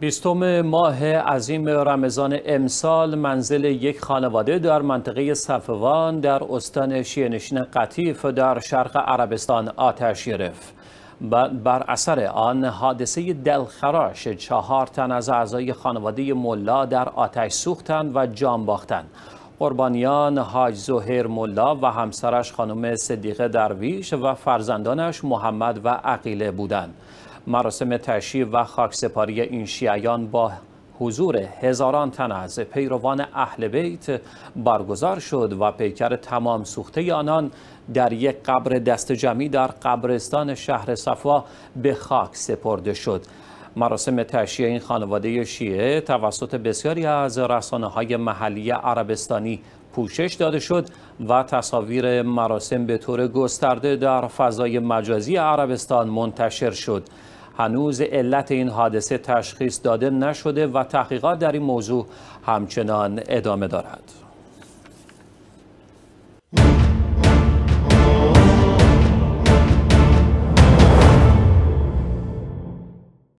بیستم ماه عظیم رمضان امسال منزل یک خانواده در منطقه صفوان در استان شیهنشین قطیف در شرق عربستان آتش گرفت بر اثر آن حادثه دلخراش چهار تن از اعضای خانواده ملا در آتش سوختند و جان باختند قربانیان حاج زهیر ملا و همسرش خانم صدیقه درویش و فرزندانش محمد و عقیله بودند مراسم تشییع و خاکسپاری این شیعیان با حضور هزاران تن از پیروان اهل بیت برگزار شد و پیکر تمام سوخته آنان در یک قبر دست جمعی در قبرستان شهر صفا به خاک سپرده شد مراسم تشییع این خانواده شیعه توسط بسیاری از رسانه های محلی عربستانی پوشش داده شد و تصاویر مراسم به طور گسترده در فضای مجازی عربستان منتشر شد. هنوز علت این حادثه تشخیص داده نشده و تحقیقات در این موضوع همچنان ادامه دارد.